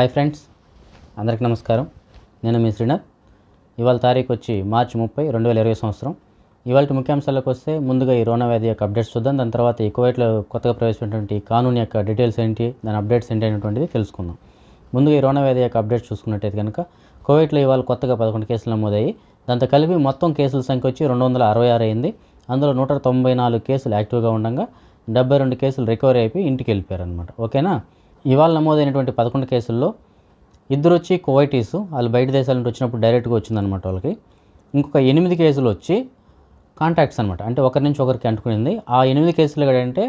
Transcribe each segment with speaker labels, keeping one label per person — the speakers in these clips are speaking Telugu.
Speaker 1: హాయ్ ఫ్రెండ్స్ అందరికి నమస్కారం నేను మీ శ్రీనాథ్ ఇవాళ తారీఖు వచ్చి మార్చి ముప్పై రెండు వేల ఇరవై సంవత్సరం ఇవాళ ముఖ్యాంశాలకు వస్తే ముందుగా ఈ రోనా వ్యాధి యొక్క అప్డేట్స్ చూద్దాం దాని తర్వాత ఈ కువైట్లో కొత్తగా ప్రవేశపెట్టినటువంటి కానూన్ యొక్క డీటెయిల్స్ ఏంటి దాని అప్డేట్స్ ఏంటి అనేటువంటిది తెలుసుకుందాం ముందుగా ఈ రోనా వ్యాధి యొక్క అప్డేట్స్ చూసుకున్నట్టయితే కనుక కువైట్లో ఇవాళ కొత్తగా పదకొండు కేసులు నమోదయ్యి దాంతో కలిపి మొత్తం కేసుల సంఖ్య వచ్చి రెండు వందల అరవై ఆరు అయింది అందులో నూట తొంభై నాలుగు కేసులు యాక్టివ్గా ఉండగా డెబ్బై రెండు కేసులు రికవరీ అయిపోయి ఇంటికి వెళ్ళిపోయారు అనమాట ఓకేనా ఇవాళ నమోదైనటువంటి పదకొండు కేసుల్లో ఇద్దరు వచ్చి కువైటీసు వాళ్ళు బయట దేశాల నుంచి వచ్చినప్పుడు డైరెక్ట్గా వచ్చిందనమాట వాళ్ళకి ఇంకొక ఎనిమిది కేసులు వచ్చి కాంటాక్ట్స్ అనమాట అంటే ఒకరి నుంచి ఒకరికి అంటుకునింది ఆ ఎనిమిది కేసులు ఏంటంటే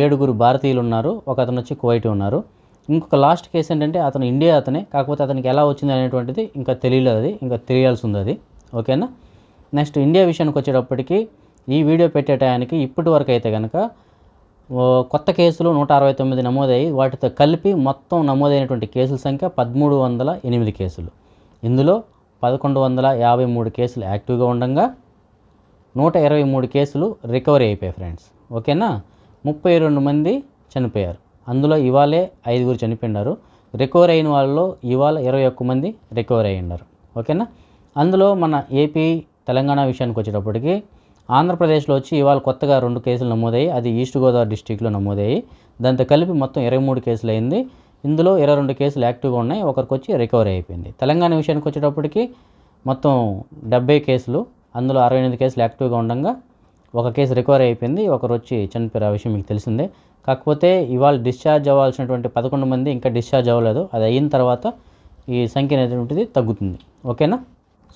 Speaker 1: ఏడుగురు భారతీయులు ఉన్నారు ఒక అతను వచ్చి కువైట్ ఉన్నారు ఇంకొక లాస్ట్ కేసు ఏంటంటే అతను ఇండియా అతనే కాకపోతే అతనికి ఎలా వచ్చింది అనేటువంటిది ఇంకా తెలియలేదు అది ఇంకా తెలియాల్సి ఉంది అది ఓకేనా నెక్స్ట్ ఇండియా విషయానికి వచ్చేటప్పటికి ఈ వీడియో పెట్టే టయానికి ఇప్పటి వరకు అయితే కనుక కొత్త కేసులు నూట అరవై తొమ్మిది నమోదయ్యి వాటితో కలిపి మొత్తం నమోదైనటువంటి కేసుల సంఖ్య పదమూడు వందల ఎనిమిది కేసులు ఇందులో పదకొండు వందల యాభై మూడు కేసులు యాక్టివ్గా ఉండగా నూట ఇరవై మూడు కేసులు రికవరీ అయిపోయాయి ఫ్రెండ్స్ ఓకేనా ముప్పై రెండు మంది చనిపోయారు అందులో ఇవాళే ఐదుగురు చనిపోయినారు రికవర్ అయిన వాళ్ళలో ఇవాళ ఇరవై ఒక్క మంది రికవర్ అయ్యి ఉన్నారు ఓకేనా అందులో మన ఏపీ తెలంగాణ విషయానికి వచ్చేటప్పటికి ఆంధ్రప్రదేశ్లో వచ్చి ఇవాళ కొత్తగా రెండు కేసులు నమోదయ్యి అది ఈస్ట్ గోదావరి డిస్టిక్లో నమోదయ్యి దాంతో కలిపి మొత్తం ఇరవై మూడు కేసులు అయింది ఇందులో ఇరవై రెండు కేసులు యాక్టివ్గా ఉన్నాయి ఒకరికి వచ్చి రికవరీ అయిపోయింది తెలంగాణ విషయానికి వచ్చేటప్పటికి మొత్తం డెబ్బై కేసులు అందులో అరవై ఎనిమిది కేసులు యాక్టివ్గా ఉండగా ఒక కేసు రికవరీ అయిపోయింది ఒకరు వచ్చి చనిపోయారు ఆ విషయం మీకు తెలిసిందే కాకపోతే ఇవాళ డిశ్చార్జ్ అవ్వాల్సినటువంటి పదకొండు మంది ఇంకా డిశ్చార్జ్ అవ్వలేదు అది అయిన తర్వాత ఈ సంఖ్య అనేటువంటిది తగ్గుతుంది ఓకేనా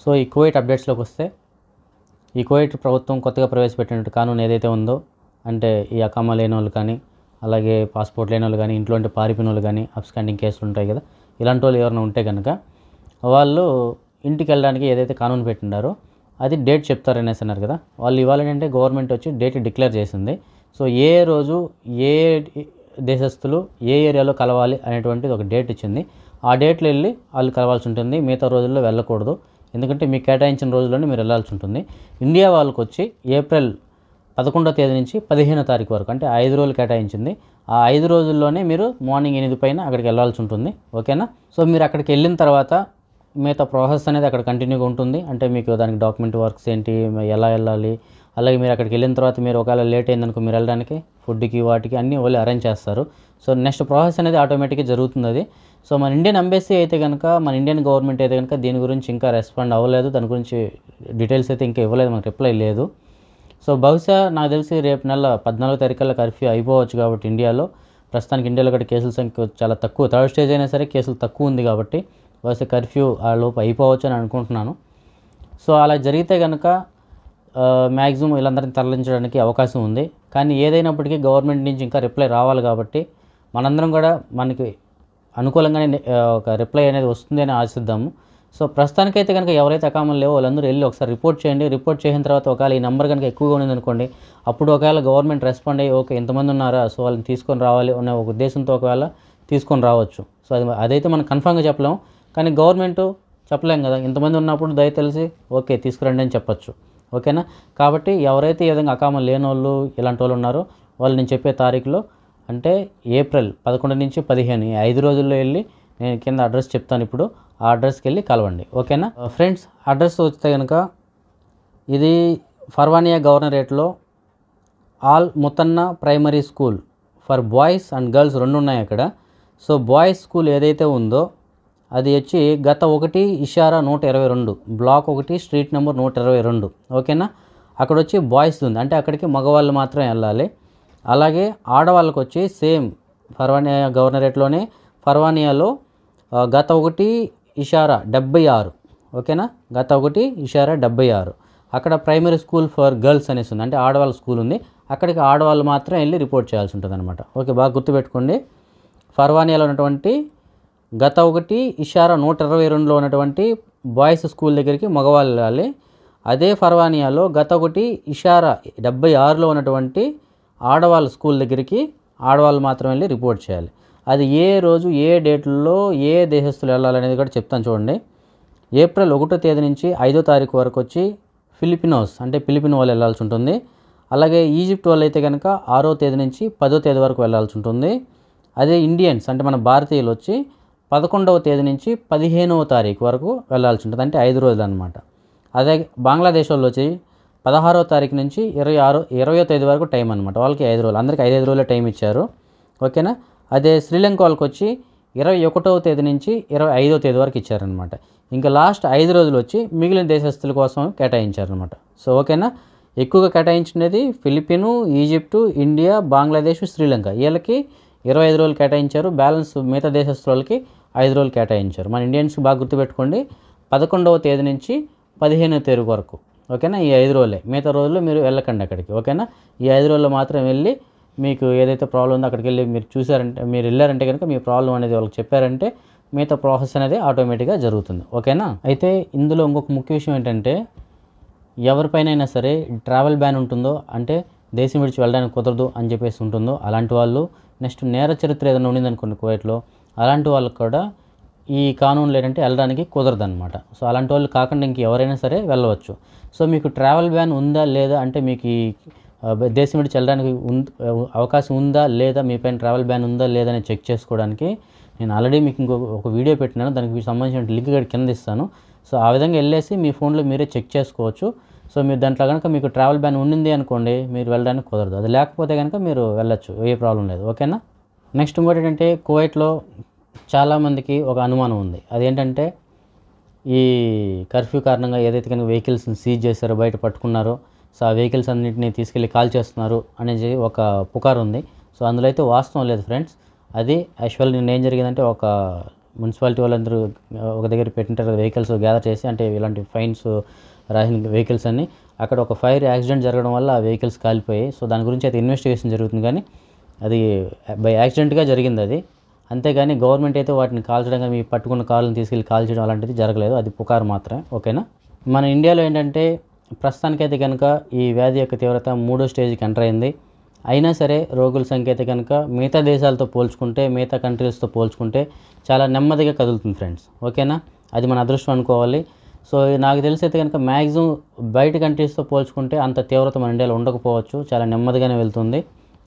Speaker 1: సో ఈ కోవిడ్ అప్డేట్స్లోకి వస్తే ఈ కోయిట్ ప్రభుత్వం కొత్తగా ప్రవేశపెట్టినట్టు కానూన్ ఏదైతే ఉందో అంటే ఈ అకామా లేని వాళ్ళు కానీ అలాగే పాస్పోర్ట్ లేని వాళ్ళు కానీ ఇంట్లో పారిపోయిన వాళ్ళు కానీ అబ్స్కాండింగ్ కేసులు ఉంటాయి కదా ఇలాంటి వాళ్ళు ఎవరైనా ఉంటే కనుక వాళ్ళు ఇంటికి వెళ్ళడానికి ఏదైతే కానూన్ పెట్టినారో అది డేట్ చెప్తారనేసి అన్నారు కదా వాళ్ళు ఇవ్వాలంటే గవర్నమెంట్ వచ్చి డేట్ డిక్లేర్ చేసింది సో ఏ రోజు ఏ దేశస్తులు ఏ ఏరియాలో కలవాలి అనేటువంటిది ఒక డేట్ ఇచ్చింది ఆ డేట్లో వెళ్ళి వాళ్ళు కలవాల్సి ఉంటుంది మిగతా రోజుల్లో వెళ్ళకూడదు ఎందుకంటే మీకు కేటాయించిన రోజుల్లోనే మీరు వెళ్ళాల్సి ఉంటుంది ఇండియా వాళ్ళకి వచ్చి ఏప్రిల్ పదకొండో తేదీ నుంచి పదిహేనో తారీఖు వరకు అంటే ఐదు రోజులు కేటాయించింది ఆ ఐదు రోజుల్లోనే మీరు మార్నింగ్ ఎనిమిది పైన అక్కడికి వెళ్ళాల్సి ఉంటుంది ఓకేనా సో మీరు అక్కడికి వెళ్ళిన తర్వాత మిగతా ప్రాసెస్ అనేది అక్కడ కంటిన్యూగా ఉంటుంది అంటే మీకు దానికి డాక్యుమెంట్ వర్క్స్ ఏంటి ఎలా వెళ్ళాలి అలాగే మీరు అక్కడికి వెళ్ళిన తర్వాత మీరు ఒకవేళ లేట్ అయిందనుకో మీరు వెళ్ళడానికి ఫుడ్కి వాటికి అన్నీ వాళ్ళు అరేంజ్ చేస్తారు సో నెక్స్ట్ ప్రాసెస్ అనేది ఆటోమేటిక్గా జరుగుతుంది అది సో మన ఇండియన్ ఎంబసీ అయితే కనుక మన ఇండియన్ గవర్నమెంట్ అయితే కనుక దీని గురించి ఇంకా రెస్పాండ్ అవ్వలేదు దాని గురించి డీటెయిల్స్ అయితే ఇంకా ఇవ్వలేదు మనకు రిప్లై లేదు సో బహుశా నాకు తెలిసి రేపు నెల పద్నాలుగు తారీఖుల్లో కర్ఫ్యూ అయిపోవచ్చు కాబట్టి ఇండియాలో ప్రస్తుతానికి ఇండియాలో కూడా కేసుల సంఖ్య చాలా తక్కువ థర్డ్ స్టేజ్ అయినా సరే కేసులు తక్కువ ఉంది కాబట్టి బహుశా కర్ఫ్యూ ఆ లోపు అయిపోవచ్చు అని అనుకుంటున్నాను సో అలా జరిగితే కనుక మ్యాక్సిమం వీళ్ళందరినీ తరలించడానికి అవకాశం ఉంది కానీ ఏదైనప్పటికీ గవర్నమెంట్ నుంచి ఇంకా రిప్లై రావాలి కాబట్టి మనందరం కూడా మనకి అనుకూలంగానే ఒక రిప్లై అనేది వస్తుంది అని ఆశిద్దాము సో ప్రస్తుతానికైతే కనుక ఎవరైతే అకామలు లేవో వాళ్ళందరూ వెళ్ళి ఒకసారి రిపోర్ట్ చేయండి రిపోర్ట్ చేసిన తర్వాత ఒకవేళ ఈ నెంబర్ కనుక ఎక్కువగా ఉందనుకోండి అనుకోండి అప్పుడు ఒకవేళ గవర్నమెంట్ రెస్పాండ్ అయ్యి ఓకే ఇంతమంది ఉన్నారా సో వాళ్ళని తీసుకొని రావాలి అనే ఒక ఉద్దేశంతో ఒకవేళ తీసుకొని రావచ్చు సో అది అదైతే మనం కన్ఫామ్గా చెప్పలేము కానీ గవర్నమెంట్ చెప్పలేం కదా ఇంతమంది ఉన్నప్పుడు దయ తెలిసి ఓకే తీసుకురండి అని చెప్పచ్చు ఓకేనా కాబట్టి ఎవరైతే ఈ విధంగా అకామం లేని వాళ్ళు ఇలాంటి వాళ్ళు ఉన్నారో వాళ్ళు నేను చెప్పే తారీఖులో అంటే ఏప్రిల్ పదకొండు నుంచి పదిహేను ఈ ఐదు రోజుల్లో వెళ్ళి నేను కింద అడ్రస్ చెప్తాను ఇప్పుడు ఆ అడ్రస్కి వెళ్ళి కలవండి ఓకేనా ఫ్రెండ్స్ uh, అడ్రస్ వస్తే కనుక ఇది ఫర్వానియా గవర్నరేట్లో Al Muthanna primary school for boys and girls రెండు ఉన్నాయి అక్కడ సో బాయ్స్ స్కూల్ ఏదైతే ఉందో అది వచ్చి గత ఒకటి ఇషారా నూట ఇరవై రెండు బ్లాక్ ఒకటి స్ట్రీట్ నెంబర్ నూట ఇరవై రెండు ఓకేనా అక్కడ వచ్చి బాయ్స్ ఉంది అంటే అక్కడికి మగవాళ్ళు మాత్రం వెళ్ళాలి అలాగే ఆడవాళ్ళకి వచ్చి సేమ్ ఫర్వానియా గవర్నరేట్లోనే ఫర్వానియాలో గత ఒకటి ఇషారా డెబ్బై ఆరు ఓకేనా గత ఒకటి ఇషారా డెబ్బై ఆరు అక్కడ ప్రైమరీ స్కూల్ ఫర్ గర్ల్స్ అనేసి ఉంది అంటే ఆడవాళ్ళ స్కూల్ ఉంది అక్కడికి ఆడవాళ్ళు మాత్రం వెళ్ళి రిపోర్ట్ చేయాల్సి ఉంటుంది అనమాట ఓకే బాగా గుర్తుపెట్టుకోండి ఫర్వానియాలో ఉన్నటువంటి గత ఒకటి ఇషారా నూట ఇరవై రెండులో ఉన్నటువంటి బాయ్స్ స్కూల్ దగ్గరికి మగవాళ్ళు వెళ్ళాలి అదే ఫర్వానియాలో గత ఒకటి ఇషారా డెబ్బై ఆరులో ఉన్నటువంటి ఆడవాళ్ళ స్కూల్ దగ్గరికి ఆడవాళ్ళు మాత్రం వెళ్ళి రిపోర్ట్ చేయాలి అది ఏ రోజు ఏ డేట్లో ఏ దేశస్తులు వెళ్ళాలనేది కూడా చెప్తాను చూడండి ఏప్రిల్ ఒకటో తేదీ నుంచి ఐదో తారీఖు వరకు వచ్చి ఫిలిపినోస్ అంటే ఫిలిపిన్ వాళ్ళు వెళ్ళాల్సి ఉంటుంది అలాగే ఈజిప్ట్ వాళ్ళు అయితే కనుక ఆరో తేదీ నుంచి పదో తేదీ వరకు వెళ్ళాల్సి ఉంటుంది అదే ఇండియన్స్ అంటే మన భారతీయులు వచ్చి పదకొండవ తేదీ నుంచి పదిహేనవ తారీఖు వరకు వెళ్ళాల్సి ఉంటుంది అంటే ఐదు రోజులు అనమాట అదే బంగ్లాదేశ్ వాళ్ళు వచ్చి పదహారో తారీఖు నుంచి ఇరవై ఆరో ఇరవయో తేదీ వరకు టైం అనమాట వాళ్ళకి ఐదు రోజులు అందరికీ ఐదు ఐదు రోజులు టైం ఇచ్చారు ఓకేనా అదే శ్రీలంక వాళ్ళకి వచ్చి ఇరవై ఒకటవ తేదీ నుంచి ఇరవై ఐదో తేదీ వరకు ఇచ్చారనమాట ఇంకా లాస్ట్ ఐదు రోజులు వచ్చి మిగిలిన దేశస్తుల కోసం కేటాయించారనమాట సో ఓకేనా ఎక్కువగా కేటాయించినది Philippines Egypt India Bangladesh Sri Lanka వీళ్ళకి ఇరవై ఐదు రోజులు కేటాయించారు బ్యాలెన్స్ మిగతా దేశస్తులకి ఐదు రోజులు కేటాయించారు మన ఇండియన్స్ బాగా గుర్తుపెట్టుకోండి పదకొండవ తేదీ నుంచి పదిహేనవ తేదీ వరకు ఓకేనా ఈ ఐదు రోజులే మిగతా రోజుల్లో మీరు వెళ్ళకండి అక్కడికి ఓకేనా ఈ ఐదు రోజుల్లో మాత్రం వెళ్ళి మీకు ఏదైతే ప్రాబ్లం ఉందో అక్కడికి వెళ్ళి మీరు చూసారంటే మీరు వెళ్ళారంటే కనుక మీ ప్రాబ్లం అనేది వాళ్ళకి చెప్పారంటే మిగతా ప్రాసెస్ అనేది ఆటోమేటిక్గా జరుగుతుంది ఓకేనా అయితే ఇందులో ఇంకొక ముఖ్య విషయం ఏంటంటే ఎవరిపైనైనా సరే ట్రావెల్ బ్యాన్ ఉంటుందో అంటే దేశం విడిచి వెళ్ళడానికి కుదరదు అని చెప్పేసి ఉంటుందో అలాంటి వాళ్ళు నెక్స్ట్ నేర చరిత్ర ఏదైనా ఉండిందనుకోండి కువైట్లో అలాంటి వాళ్ళకి కూడా ఈ కానూన్లు ఏంటంటే వెళ్ళడానికి కుదరదనమాట సో అలాంటి వాళ్ళు కాకుండా ఇంక ఎవరైనా సరే వెళ్ళవచ్చు సో మీకు ట్రావెల్ బ్యాన్ ఉందా లేదా అంటే మీకు ఈ దేశం విడిచి వెళ్ళడానికి అవకాశం ఉందా లేదా మీ పైన ట్రావెల్ బ్యాన్ ఉందా లేదా అని చెక్ చేసుకోవడానికి నేను ఆల్రెడీ మీకు ఇంకో ఒక వీడియో పెట్టినాను దానికి సంబంధించిన లింక్ ఇక్కడ కింద ఇస్తాను సో ఆ విధంగా వెళ్ళేసి మీ ఫోన్లో మీరే చెక్ చేసుకోవచ్చు సో మీరు దాంట్లో కనుక మీకు ట్రావెల్ బ్యాన్ ఉండింది అనుకోండి మీరు వెళ్ళడానికి కుదరదు అది లేకపోతే కనుక మీరు వెళ్ళచ్చు ఏ ప్రాబ్లం లేదు ఓకేనా నెక్స్ట్ ఇంకోటి ఏంటంటే కువైట్లో చాలామందికి ఒక అనుమానం ఉంది అదేంటంటే ఈ కర్ఫ్యూ కారణంగా ఏదైతే కనుక వెహికల్స్ని సీజ్ చేశారో బయట పట్టుకున్నారో సో ఆ వెహికల్స్ అన్నింటినీ తీసుకెళ్ళి కాల్ చేస్తున్నారు అనేది ఒక పుకారు ఉంది సో అందులో అయితే వాస్తవం లేదు ఫ్రెండ్స్ అది యాక్చువల్ నిన్న ఏం జరిగిందంటే ఒక మున్సిపాలిటీ వాళ్ళందరూ ఒక దగ్గర పెట్టింటారు వెహికల్స్ గ్యాదర్ చేసి అంటే ఇలాంటి ఫైన్స్ రాసిన వెహికల్స్ అన్ని అక్కడ ఒక ఫైర్ యాక్సిడెంట్ జరగడం వల్ల ఆ వెహికల్స్ కాలిపోయాయి సో దాని గురించి అయితే ఇన్వెస్టిగేషన్ జరుగుతుంది కానీ అది బై eh, యాక్సిడెంట్గా జరిగింది అది అంతేగాని గవర్నమెంట్ అయితే వాటిని కాల్చడం కానీ పట్టుకున్న కాళ్ళని తీసుకెళ్ళి కాల్చడం అలాంటిది జరగలేదు అది పుకారు మాత్రమే ఓకేనా మన ఇండియాలో ఏంటంటే ప్రస్తుతానికైతే కనుక ఈ వ్యాధి యొక్క తీవ్రత మూడో స్టేజ్కి ఎంటర్ అయింది అయినా సరే రోగుల సంఖ్య అయితే కనుక మిగతా దేశాలతో పోల్చుకుంటే మిగతా కంట్రీస్తో పోల్చుకుంటే చాలా నెమ్మదిగా కదులుతుంది ఫ్రెండ్స్ ఓకేనా అది మన అదృష్టం అనుకోవాలి సో నాకు తెలిసి అయితే కనుక మ్యాక్సిమం బయట కంట్రీస్తో పోల్చుకుంటే అంత తీవ్రత మన ఇండియాలో ఉండకపోవచ్చు చాలా నెమ్మదిగానే వెళ్తుంది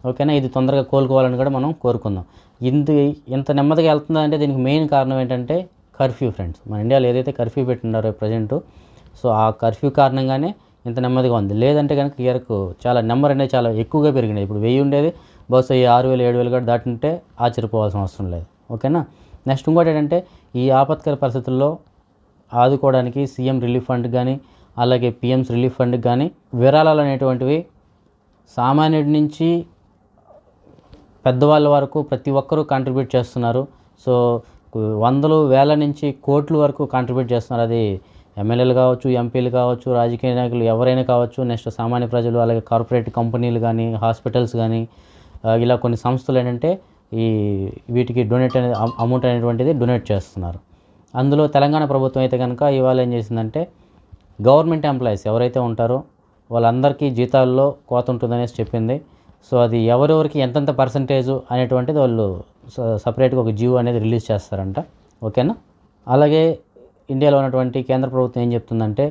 Speaker 1: ఓకేనా ఇది తొందరగా కోలుకోవాలని కూడా మనం కోరుకుందాం ఇందు ఇంత నెమ్మదిగా వెళ్తుందా అంటే దీనికి మెయిన్ కారణం ఏంటంటే కర్ఫ్యూ ఫ్రెండ్స్ మన ఇండియాలో ఏదైతే కర్ఫ్యూ పెట్టినారో ప్రజెంట్ సో ఆ కర్ఫ్యూ కారణంగానే ఇంత నెమ్మదిగా ఉంది లేదంటే కనుక ఇయర్కు చాలా నెంబర్ అనేది చాలా ఎక్కువగా పెరిగినాయి ఇప్పుడు వెయ్యి ఉండేది బహుశా ఈ ఆరు వేలు ఏడు వేలు కూడా దాటింటే ఆశ్చర్యపోవాల్సిన అవసరం లేదు ఓకేనా నెక్స్ట్ ఇంకోటి ఏంటంటే ఈ ఆపత్కర పరిస్థితుల్లో ఆదుకోవడానికి సీఎం రిలీఫ్ ఫండ్ కానీ అలాగే పిఎంస్ రిలీఫ్ ఫండ్ కానీ విరాళాలు అనేటువంటివి సామాన్యుడి నుంచి పెద్దవాళ్ళ వరకు ప్రతి ఒక్కరూ కాంట్రిబ్యూట్ చేస్తున్నారు సో వందలు వేల నుంచి కోట్ల వరకు కాంట్రిబ్యూట్ చేస్తున్నారు అది ఎమ్మెల్యేలు కావచ్చు ఎంపీలు కావచ్చు రాజకీయ నాయకులు ఎవరైనా కావచ్చు నెక్స్ట్ సామాన్య ప్రజలు అలాగే కార్పొరేట్ కంపెనీలు కానీ హాస్పిటల్స్ కానీ ఇలా కొన్ని సంస్థలు ఏంటంటే ఈ వీటికి డొనేట్ అనేది అమౌంట్ అనేటువంటిది డొనేట్ చేస్తున్నారు అందులో తెలంగాణ ప్రభుత్వం అయితే కనుక ఇవాళ ఏం చేసిందంటే గవర్నమెంట్ ఎంప్లాయీస్ ఎవరైతే ఉంటారో వాళ్ళందరికీ జీతాల్లో కోత ఉంటుందనేసి చెప్పింది సో అది ఎవరెవరికి ఎంతెంత పర్సంటేజ్ అనేటువంటిది వాళ్ళు సపరేట్గా ఒక జియో అనేది రిలీజ్ చేస్తారంట ఓకేనా అలాగే ఇండియాలో ఉన్నటువంటి కేంద్ర ప్రభుత్వం ఏం చెప్తుందంటే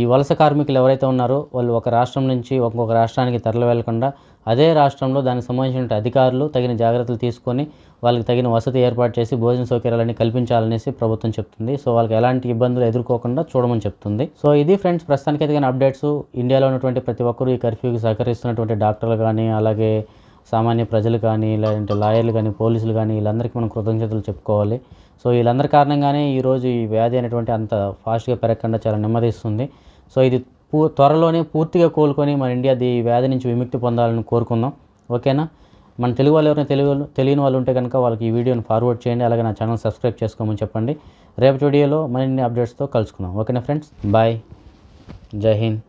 Speaker 1: ఈ వలస కార్మికులు ఎవరైతే ఉన్నారో వాళ్ళు ఒక రాష్ట్రం నుంచి ఒక్కొక్క రాష్ట్రానికి తరలి వెళ్లకుండా అదే రాష్ట్రంలో దానికి సంబంధించిన అధికారులు తగిన జాగ్రత్తలు తీసుకొని వాళ్ళకి తగిన వసతి ఏర్పాటు చేసి భోజన సౌకర్యాలన్నీ కల్పించాలనేసి ప్రభుత్వం చెప్తుంది సో వాళ్ళకి ఎలాంటి ఇబ్బందులు ఎదుర్కోకుండా చూడమని చెప్తుంది సో ఇది ఫ్రెండ్స్ ప్రస్తుతానికి తగిన అప్డేట్స్ ఇండియాలో ఉన్నటువంటి ప్రతి ఒక్కరూ ఈ కర్ఫ్యూకి సహకరిస్తున్నటువంటి డాక్టర్లు కానీ అలాగే సామాన్య ప్రజలు కానీ లేదంటే లాయర్లు కానీ పోలీసులు కానీ వీళ్ళందరికీ మనం కృతజ్ఞతలు చెప్పుకోవాలి సో వీళ్ళందరి కారణంగానే ఈరోజు ఈ వ్యాధి అనేటువంటి అంత ఫాస్ట్గా పెరగకుండా చాలా నెమ్మదిస్తుంది సో ఇది పూ త్వరలోనే పూర్తిగా కోలుకొని మన ఇండియా ఈ వ్యాధి నుంచి విముక్తి పొందాలని కోరుకుందాం ఓకేనా మన తెలుగు వాళ్ళు ఎవరైనా తెలుగు తెలియని వాళ్ళు ఉంటే కనుక వాళ్ళకి ఈ వీడియోని ఫార్వర్డ్ చేయండి అలాగే నా ఛానల్ సబ్స్క్రైబ్ చేసుకోమని చెప్పండి రేపటి వీడియోలో మరిన్ని అప్డేట్స్తో కలుసుకుందాం ఓకేనా ఫ్రెండ్స్ బాయ్ జై హింద్